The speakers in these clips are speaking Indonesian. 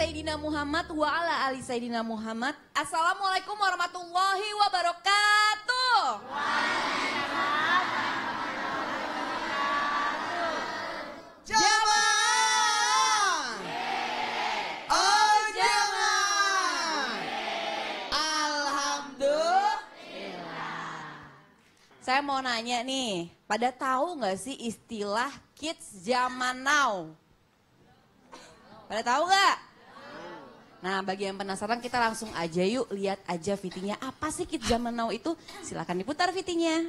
Sayyidina Muhammad wa ala ali Sayyidina Muhammad. Assalamualaikum warahmatullahi wabarakatuh. Oh, oh Alhamdulillah. Saya mau nanya nih, pada tahu nggak sih istilah kids zaman now? Pada tahu nggak? Nah bagi yang penasaran kita langsung aja yuk lihat aja fitinya apa sih kit zaman now itu. Silahkan diputar fitinya.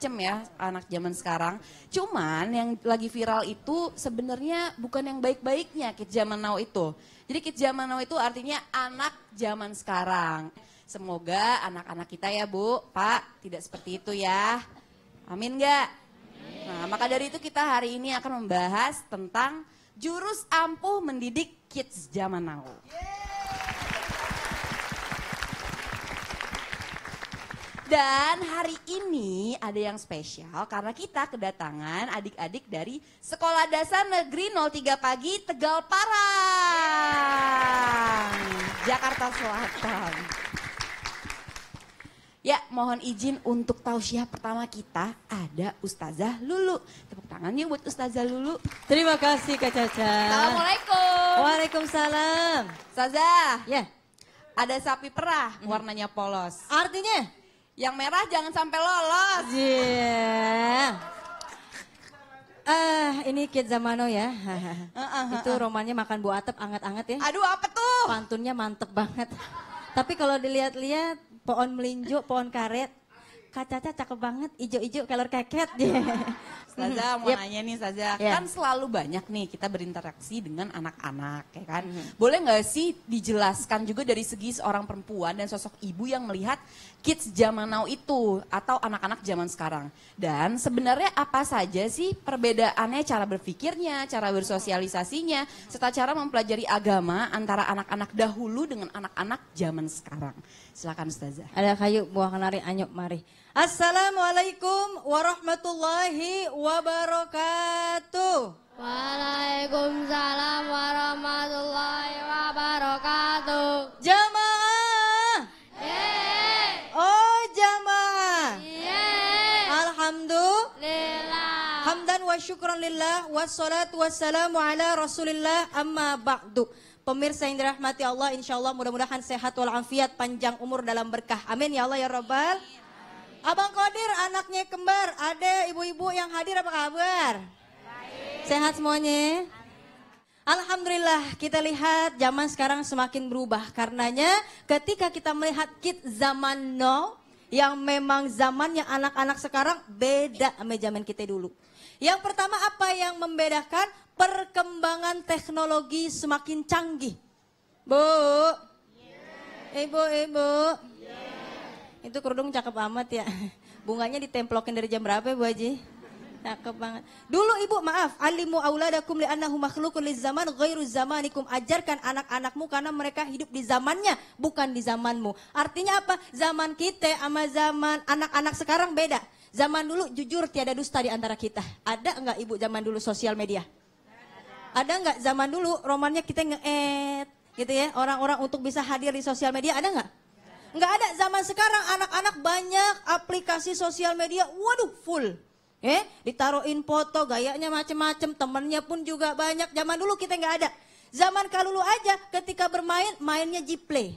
macem ya anak zaman sekarang. Cuman yang lagi viral itu sebenarnya bukan yang baik-baiknya kids zaman now itu. Jadi kids zaman now itu artinya anak zaman sekarang. Semoga anak-anak kita ya Bu, Pak tidak seperti itu ya. Amin gak? Nah, maka dari itu kita hari ini akan membahas tentang jurus ampuh mendidik kids zaman now. Yeah. Dan hari ini ada yang spesial karena kita kedatangan adik-adik dari Sekolah Dasar Negeri 03 Pagi Tegal Parang, yeah. Jakarta Selatan. Ya, mohon izin untuk tausiah pertama kita ada Ustazah Lulu. Tepuk tangan yuk buat Ustazah Lulu. Terima kasih Kak Caca. Assalamualaikum. Waalaikumsalam. Ustazah. Ya. Yeah. Ada sapi perah mhm. warnanya polos. Artinya? Yang merah jangan sampai lolos. Iya. Yeah. Ah, uh, ini kid Zamano ya. Uh, uh, Itu romannya makan buat atap anget-anget ya. Aduh, apa tuh? Pantunnya mantep banget. Tapi kalau dilihat-lihat pohon melinjo, pohon karet, Kak Caca cakep banget, ijo-ijo kalor keket. Saza mau yep. nanya nih Saza, yeah. kan selalu banyak nih kita berinteraksi dengan anak-anak ya kan. Mm -hmm. Boleh nggak sih dijelaskan juga dari segi seorang perempuan dan sosok ibu yang melihat kids zaman now itu atau anak-anak zaman sekarang. Dan sebenarnya apa saja sih perbedaannya cara berpikirnya, cara bersosialisasinya, serta cara mempelajari agama antara anak-anak dahulu dengan anak-anak zaman sekarang. Silakan Ustazah. Ada kayu buah kenari anyuk mari. Assalamualaikum warahmatullahi wabarakatuh. Waalaikumsalam warahmatullahi wabarakatuh. Jamaah. Yeah. Oh jamaah. Yeah. Alhamdulillah. Hamdan wa syukran lillah wassalatu wassalamu ala rasulillah amma ba'du. Pemirsa yang dirahmati Allah, insya Allah mudah-mudahan sehat walafiat, panjang umur dalam berkah. Amin ya Allah ya Robbal. Abang Kodir, anaknya kembar, ada ibu-ibu yang hadir apa kabar? Baik. Sehat semuanya? Ya? Alhamdulillah kita lihat zaman sekarang semakin berubah karenanya ketika kita melihat kit zaman now yang memang zamannya anak-anak sekarang beda sama zaman kita dulu. Yang pertama apa yang membedakan? perkembangan teknologi semakin canggih. Bu. Ibu, eh, Ibu. Eh, Itu kerudung cakep amat ya. Bunganya ditemplokin dari jam berapa ya, Bu Haji? Cakep banget. Dulu Ibu, maaf, alimu auladakum li'annahu li zaman ghairu zamanikum. Ajarkan anak-anakmu karena mereka hidup di zamannya, bukan di zamanmu. Artinya apa? Zaman kita sama zaman anak-anak sekarang beda. Zaman dulu jujur tiada dusta di antara kita. Ada enggak Ibu zaman dulu sosial media? Ada nggak zaman dulu romannya kita nge-add gitu ya orang-orang untuk bisa hadir di sosial media ada nggak? Nggak ada zaman sekarang anak-anak banyak aplikasi sosial media, waduh full. Eh, ditaruhin foto gayanya macem-macem, temennya pun juga banyak. Zaman dulu kita nggak ada. Zaman kalulu aja ketika bermain mainnya jiplay.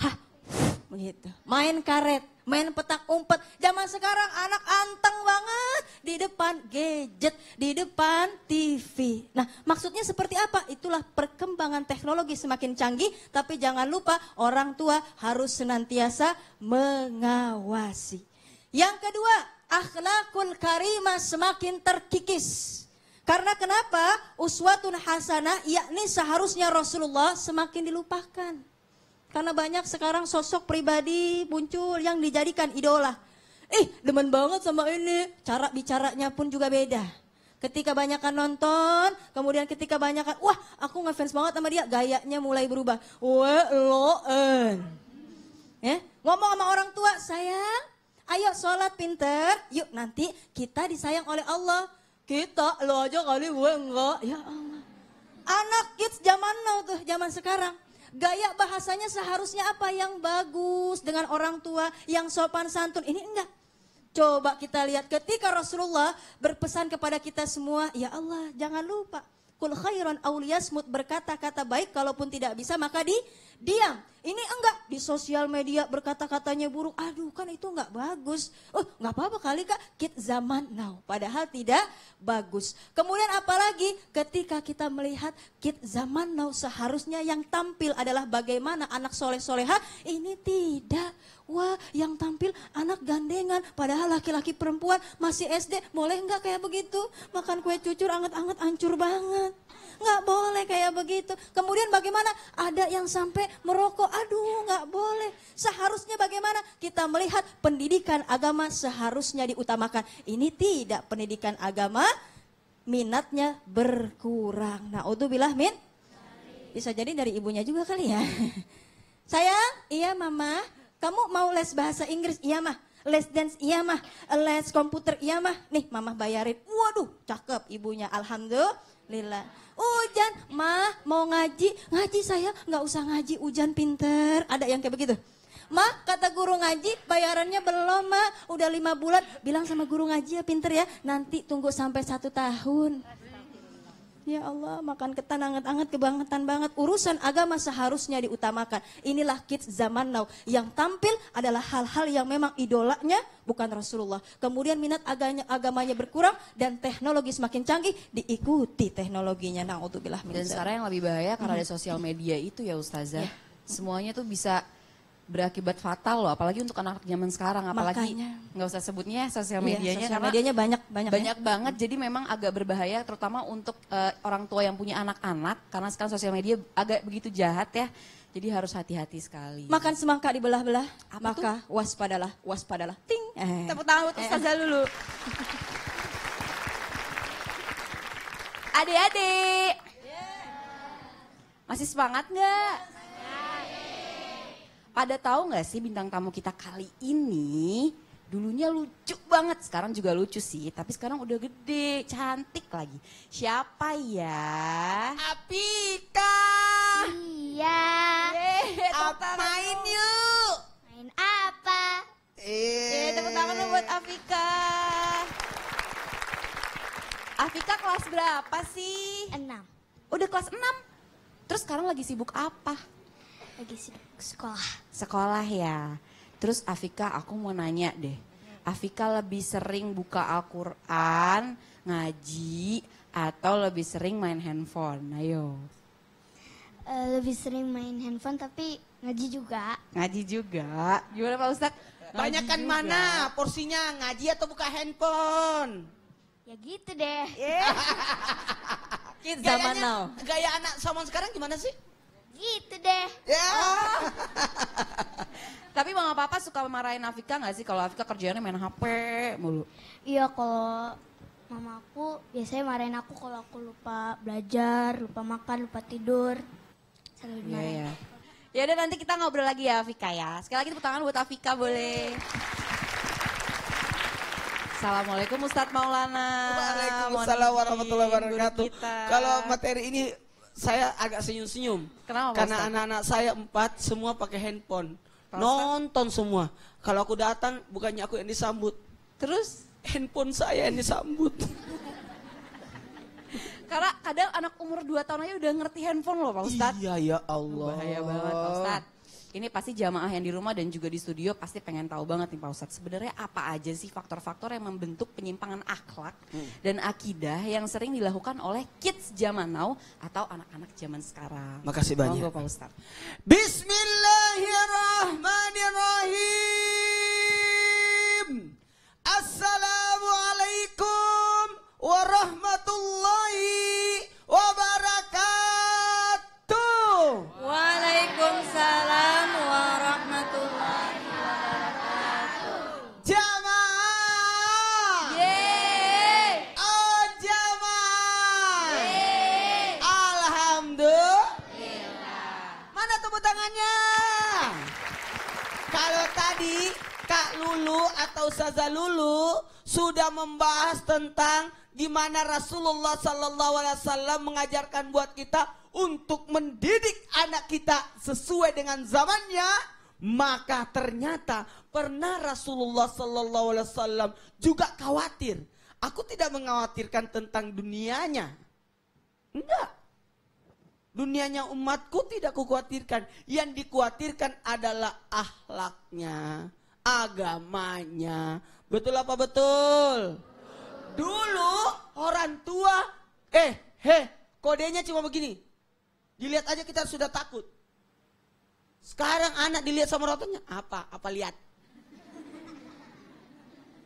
Hah, begitu. Main karet main petak umpet. Zaman sekarang anak anteng banget di depan gadget, di depan TV. Nah, maksudnya seperti apa? Itulah perkembangan teknologi semakin canggih, tapi jangan lupa orang tua harus senantiasa mengawasi. Yang kedua, akhlakul karimah semakin terkikis. Karena kenapa? Uswatun hasanah yakni seharusnya Rasulullah semakin dilupakan. Karena banyak sekarang sosok pribadi muncul yang dijadikan idola. Eh, demen banget sama ini. Cara bicaranya pun juga beda. Ketika banyakkan nonton, kemudian ketika banyakkan, wah aku ngefans banget sama dia, gayanya mulai berubah. Wah, loen. Ya, ngomong sama orang tua, sayang, ayo sholat pinter, yuk nanti kita disayang oleh Allah. Kita, lo aja kali gue enggak, ya Allah. Anak kids zaman now tuh, zaman sekarang gaya bahasanya seharusnya apa yang bagus dengan orang tua yang sopan santun. Ini enggak. Coba kita lihat ketika Rasulullah berpesan kepada kita semua, ya Allah jangan lupa kul khairan smut berkata-kata baik kalaupun tidak bisa maka di diam. Ini enggak di sosial media berkata-katanya buruk. Aduh kan itu enggak bagus. Oh enggak apa-apa kali kak. Kit zaman now. Padahal tidak bagus. Kemudian apalagi ketika kita melihat kit zaman now seharusnya yang tampil adalah bagaimana anak soleh soleha ini tidak Wah, yang tampil anak gandengan, padahal laki-laki perempuan masih SD, boleh nggak kayak begitu? Makan kue cucur anget-anget hancur banget. Nggak boleh kayak begitu. Kemudian bagaimana? Ada yang sampai merokok, aduh nggak boleh. Seharusnya bagaimana? Kita melihat pendidikan agama seharusnya diutamakan. Ini tidak pendidikan agama, minatnya berkurang. Nah, bilah min. Bisa jadi dari ibunya juga kali ya. Saya, iya mama, kamu mau les bahasa Inggris? Iya mah. Les dance? Iya mah. Les komputer? Iya mah. Nih mamah bayarin. Waduh, cakep ibunya. Alhamdulillah. Hujan, mah mau ngaji? Ngaji saya nggak usah ngaji. hujan pinter. Ada yang kayak begitu? Mah kata guru ngaji bayarannya belum mah udah lima bulan bilang sama guru ngaji ya pinter ya nanti tunggu sampai satu tahun. Ya Allah, makan ketan anget-anget kebangetan banget. Urusan agama seharusnya diutamakan. Inilah kids zaman now. Yang tampil adalah hal-hal yang memang idolanya bukan Rasulullah. Kemudian minat aganya, agamanya berkurang dan teknologi semakin canggih diikuti teknologinya. Nah, untuk bilah Dan sekarang yang lebih bahaya karena ada mm-hmm. sosial media itu ya Ustazah. Ya. Semuanya tuh bisa berakibat fatal loh apalagi untuk anak zaman sekarang apalagi nggak usah sebutnya sosial iya, medianya iya, sosial medianya banyak banyak ya. banyak ya? banget hmm. jadi memang agak berbahaya terutama untuk uh, orang tua yang punya anak-anak karena sekarang sosial media agak begitu jahat ya jadi harus hati-hati sekali makan semangka dibelah-belah maka tuh? waspadalah waspadalah ting eh. tepuk tangan untuk eh. dulu adik-adik yeah. masih semangat nggak pada tahu nggak sih bintang tamu kita kali ini dulunya lucu banget, sekarang juga lucu sih, tapi sekarang udah gede, cantik lagi. Siapa ya? Apika. Iya. Yeay, main yuk. Main apa? Eh, tepuk tangan dong buat Afika. Afika kelas berapa sih? Enam. Udah kelas enam? Terus sekarang lagi sibuk apa? Lagi sekolah. Sekolah ya. Terus Afika aku mau nanya deh. Afika lebih sering buka Al-Quran, ngaji, atau lebih sering main handphone? Ayo. Eh, lebih sering main handphone tapi ngaji juga. Ngaji juga. Gimana Pak Ustadz? Banyakan mana porsinya ngaji atau buka handphone? Ya gitu deh. Yeah. Kids zaman now. Gaya anak zaman sekarang gimana sih? Gitu deh. Ya. Tapi mama papa suka marahin Afika gak sih kalau Afika kerjanya main HP mulu? Iya kalau mama aku biasanya marahin aku kalau aku lupa belajar, lupa makan, lupa tidur. Selalu iya, yeah, Ya udah nanti kita ngobrol lagi ya Afika ya. Sekali lagi tepuk tangan buat Afika boleh. Assalamualaikum Ustadz Maulana. Waalaikumsalam warahmatullahi wabarakatuh. Kalau materi ini saya agak senyum-senyum. Kenapa? Karena anak-anak saya empat semua pakai handphone. Nonton semua. Kalau aku datang bukannya aku yang disambut. Terus handphone saya yang disambut. Karena kadang anak umur 2 tahun aja udah ngerti handphone loh Pak Ustadz. Iya ya Allah. Bahaya banget Pak Ustadz. Ini pasti jamaah yang di rumah dan juga di studio pasti pengen tahu banget nih Pak Ustadz. Sebenarnya apa aja sih faktor-faktor yang membentuk penyimpangan akhlak hmm. dan akidah yang sering dilakukan oleh kids zaman now atau anak-anak zaman sekarang. Makasih banyak. Monggo Pak Ustadz. Bismillahirrahmanirrahim. Assalamualaikum. tangannya. Kalau tadi Kak Lulu atau Saza Lulu sudah membahas tentang gimana Rasulullah Sallallahu Alaihi Wasallam mengajarkan buat kita untuk mendidik anak kita sesuai dengan zamannya. Maka ternyata pernah Rasulullah Sallallahu Alaihi Wasallam juga khawatir. Aku tidak mengkhawatirkan tentang dunianya. Enggak. Dunianya umatku tidak kukhawatirkan. Yang dikhawatirkan adalah ahlaknya, agamanya. Betul apa betul? Dulu orang tua, eh, heh, kodenya cuma begini. Dilihat aja kita sudah takut. Sekarang anak dilihat sama rotonya, apa? Apa lihat?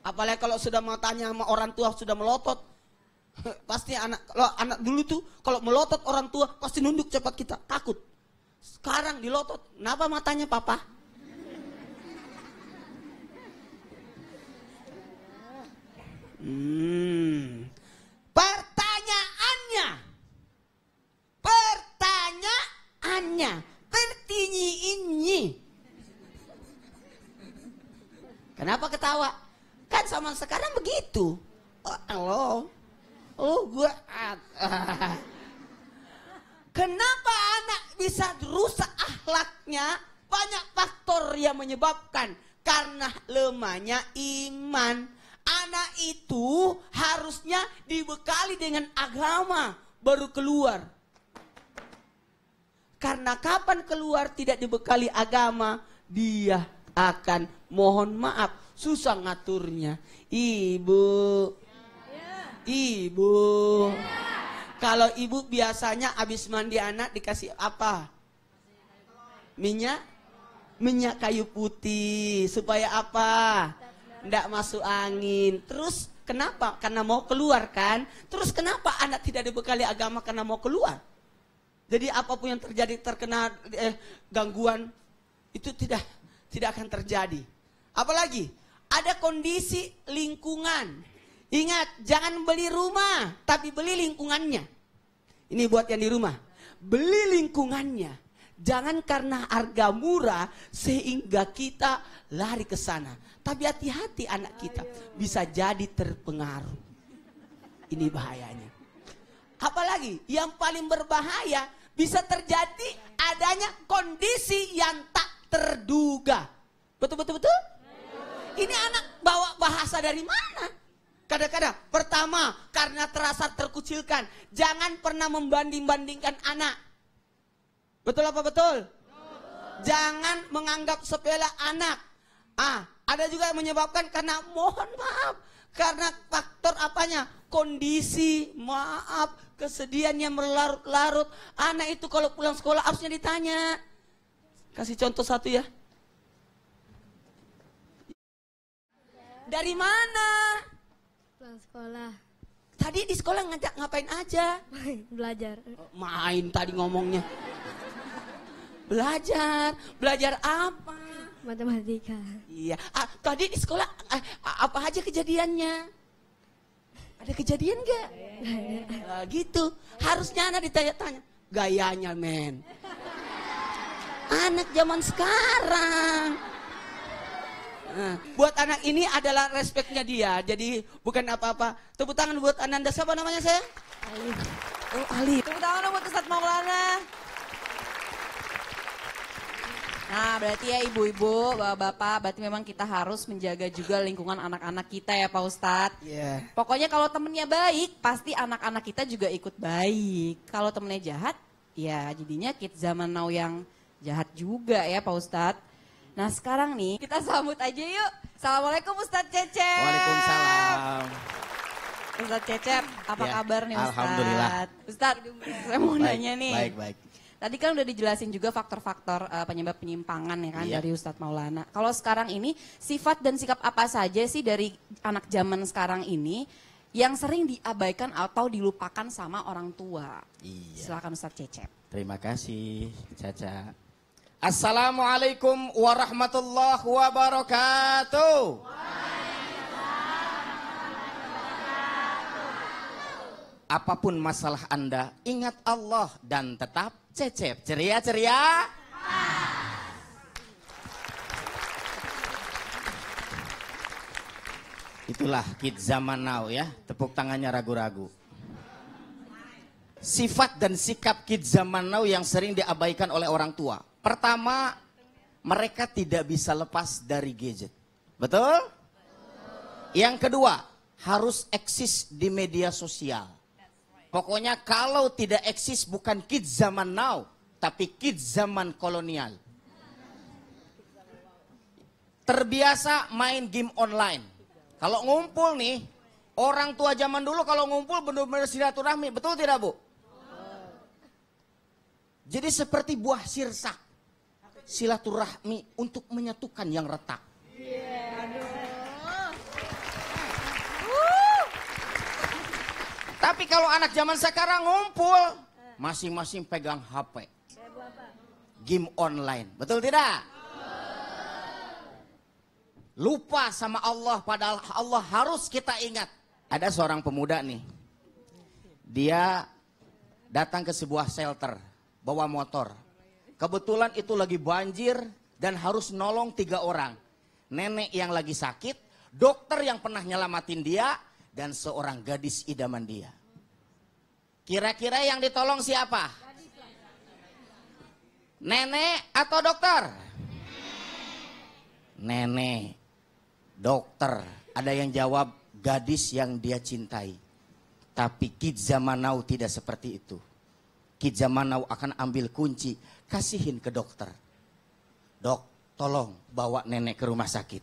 Apalagi kalau sudah mau tanya sama orang tua sudah melotot, pasti anak kalau anak dulu tuh kalau melotot orang tua pasti nunduk cepat kita takut sekarang dilotot kenapa matanya papa hmm. pertanyaannya pertanyaannya ini kenapa ketawa kan sama sekarang begitu oh, Oh gue Kenapa anak bisa rusak akhlaknya? Banyak faktor yang menyebabkan karena lemahnya iman. Anak itu harusnya dibekali dengan agama baru keluar. Karena kapan keluar tidak dibekali agama, dia akan mohon maaf susah ngaturnya. Ibu, Ibu. Kalau ibu biasanya habis mandi anak dikasih apa? Minyak? Minyak kayu putih. Supaya apa? Tidak masuk angin. Terus kenapa? Karena mau keluar kan? Terus kenapa anak tidak dibekali agama karena mau keluar? Jadi apapun yang terjadi terkena eh, gangguan itu tidak tidak akan terjadi. Apalagi ada kondisi lingkungan Ingat, jangan beli rumah, tapi beli lingkungannya. Ini buat yang di rumah. Beli lingkungannya. Jangan karena harga murah sehingga kita lari ke sana. Tapi hati-hati anak kita bisa jadi terpengaruh. Ini bahayanya. Apalagi yang paling berbahaya bisa terjadi adanya kondisi yang tak terduga. Betul betul betul? Ini anak bawa bahasa dari mana? Kadang-kadang pertama karena terasa terkucilkan. Jangan pernah membanding-bandingkan anak. Betul apa betul? betul? Jangan menganggap sepele anak. Ah, ada juga yang menyebabkan karena mohon maaf. Karena faktor apanya? Kondisi, maaf, kesedihannya melarut-larut. Anak itu kalau pulang sekolah harusnya ditanya. Kasih contoh satu ya. Dari mana? Pulang sekolah. Tadi di sekolah ngajak ngapain aja? Belajar. Oh, main tadi ngomongnya. Belajar. Belajar apa? Matematika. Iya. Ah, tadi di sekolah ah, apa aja kejadiannya? Ada kejadian gak? Uh, ah, gitu. Harusnya anak ditanya-tanya. Gayanya men. Anak zaman sekarang. Buat anak ini adalah respeknya dia. Jadi bukan apa-apa. Tepuk tangan buat Ananda. Siapa namanya saya? Ali. Oh, Ali. Tepuk tangan buat Ustaz Maulana. Nah, berarti ya ibu-ibu, bapak-bapak, berarti memang kita harus menjaga juga lingkungan anak-anak kita ya Pak Ustadz. Yeah. Pokoknya kalau temennya baik, pasti anak-anak kita juga ikut baik. Kalau temennya jahat, ya jadinya kids zaman now yang jahat juga ya Pak Ustadz. Nah sekarang nih kita sambut aja yuk. Assalamualaikum Ustadz Cecep. Waalaikumsalam. Ustadz Cecep, apa ya, kabar nih Ustadz? Alhamdulillah. Ustadz, saya mau baik, nanya nih. Baik, baik. Tadi kan udah dijelasin juga faktor-faktor uh, penyebab penyimpangan ya kan iya. dari Ustadz Maulana. Kalau sekarang ini sifat dan sikap apa saja sih dari anak zaman sekarang ini yang sering diabaikan atau dilupakan sama orang tua? Iya. Silakan Ustadz Cecep. Terima kasih Caca. Assalamualaikum warahmatullahi wabarakatuh. Apapun masalah Anda, ingat Allah dan tetap cecep, ceria-ceria. Itulah kid zaman now ya, tepuk tangannya ragu-ragu. Sifat dan sikap kid zaman now yang sering diabaikan oleh orang tua Pertama, mereka tidak bisa lepas dari gadget. Betul? Yang kedua, harus eksis di media sosial. Pokoknya kalau tidak eksis bukan kids zaman now, tapi kids zaman kolonial. Terbiasa main game online. Kalau ngumpul nih, orang tua zaman dulu kalau ngumpul benar-benar silaturahmi, betul tidak Bu? Jadi seperti buah sirsak silaturahmi untuk menyatukan yang retak. Yeah. Uh. Tapi kalau anak zaman sekarang ngumpul, masing-masing pegang HP. Game online, betul tidak? Lupa sama Allah padahal Allah harus kita ingat. Ada seorang pemuda nih. Dia datang ke sebuah shelter, bawa motor Kebetulan itu lagi banjir dan harus nolong tiga orang. Nenek yang lagi sakit, dokter yang pernah nyelamatin dia, dan seorang gadis idaman dia. Kira-kira yang ditolong siapa? Nenek atau dokter? Nenek, dokter. Ada yang jawab gadis yang dia cintai. Tapi kids zaman tidak seperti itu. Kids zaman akan ambil kunci kasihin ke dokter. Dok, tolong bawa nenek ke rumah sakit.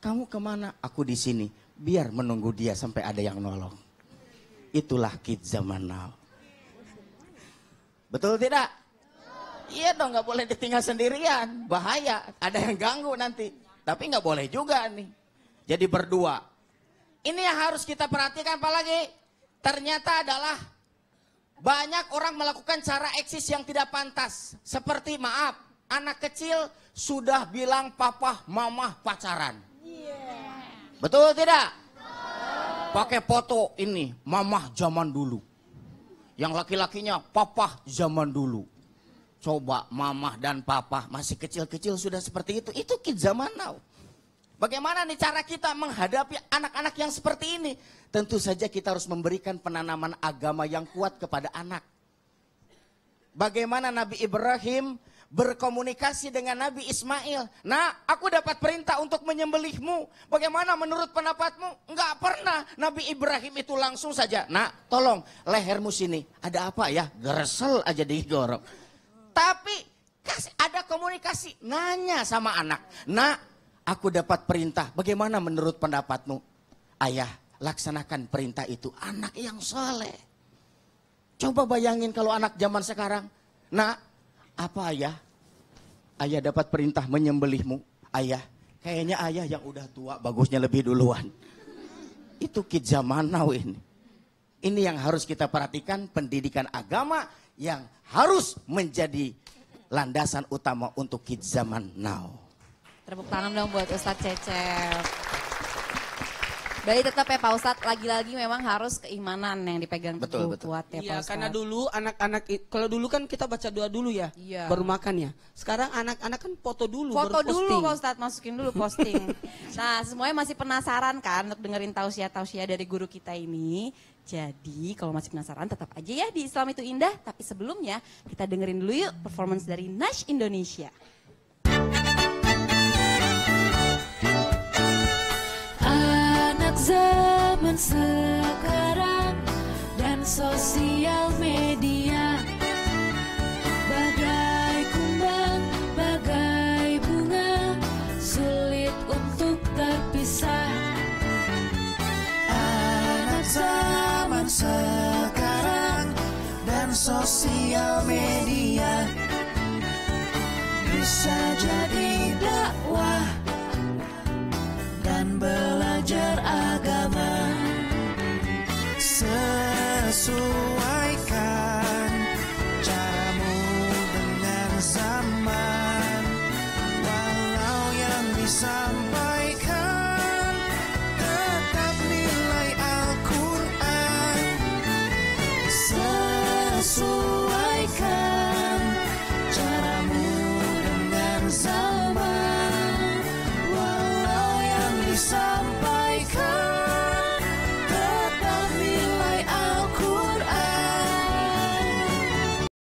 Kamu kemana? Aku di sini. Biar menunggu dia sampai ada yang nolong. Itulah kid zaman now. Betul tidak? Iya dong, nggak boleh ditinggal sendirian. Bahaya, ada yang ganggu nanti. Tapi nggak boleh juga nih. Jadi berdua. Ini yang harus kita perhatikan apalagi ternyata adalah banyak orang melakukan cara eksis yang tidak pantas. Seperti maaf, anak kecil sudah bilang papa, mama pacaran. Yeah. Betul tidak? Oh. Pakai foto ini, mama zaman dulu. Yang laki-lakinya papa zaman dulu. Coba mamah dan papa masih kecil-kecil sudah seperti itu. Itu kid zaman now. Bagaimana nih cara kita menghadapi anak-anak yang seperti ini? Tentu saja kita harus memberikan penanaman agama yang kuat kepada anak. Bagaimana Nabi Ibrahim berkomunikasi dengan Nabi Ismail. Nah, aku dapat perintah untuk menyembelihmu. Bagaimana menurut pendapatmu? Enggak pernah Nabi Ibrahim itu langsung saja. Nah, tolong lehermu sini. Ada apa ya? Gersel aja digorok. Tapi ada komunikasi nanya sama anak. Nah, aku dapat perintah. Bagaimana menurut pendapatmu? Ayah, laksanakan perintah itu. Anak yang soleh. Coba bayangin kalau anak zaman sekarang. Nak, apa ayah? Ayah dapat perintah menyembelihmu. Ayah, kayaknya ayah yang udah tua bagusnya lebih duluan. Itu kid zaman now ini. Ini yang harus kita perhatikan pendidikan agama yang harus menjadi landasan utama untuk kid zaman now. Tepuk tangan dong buat Ustadz Cecep. Dari tetap ya Pak Ustadz, lagi-lagi memang harus keimanan yang dipegang betul, teguh betul. kuat ya Iya, Pak Ustadz. karena dulu anak-anak, kalau dulu kan kita baca doa dulu ya, iya. baru makan ya. Sekarang anak-anak kan foto dulu, Foto baru dulu Pak Ustadz, masukin dulu posting. nah, semuanya masih penasaran kan untuk dengerin tausia-tausia dari guru kita ini. Jadi kalau masih penasaran tetap aja ya di Islam itu indah. Tapi sebelumnya kita dengerin dulu yuk performance dari Nash Indonesia. zaman sekarang dan sosial media bagai kumbang bagai bunga sulit untuk terpisah anak zaman sekarang dan sosial media bisa jadi dakwah soon.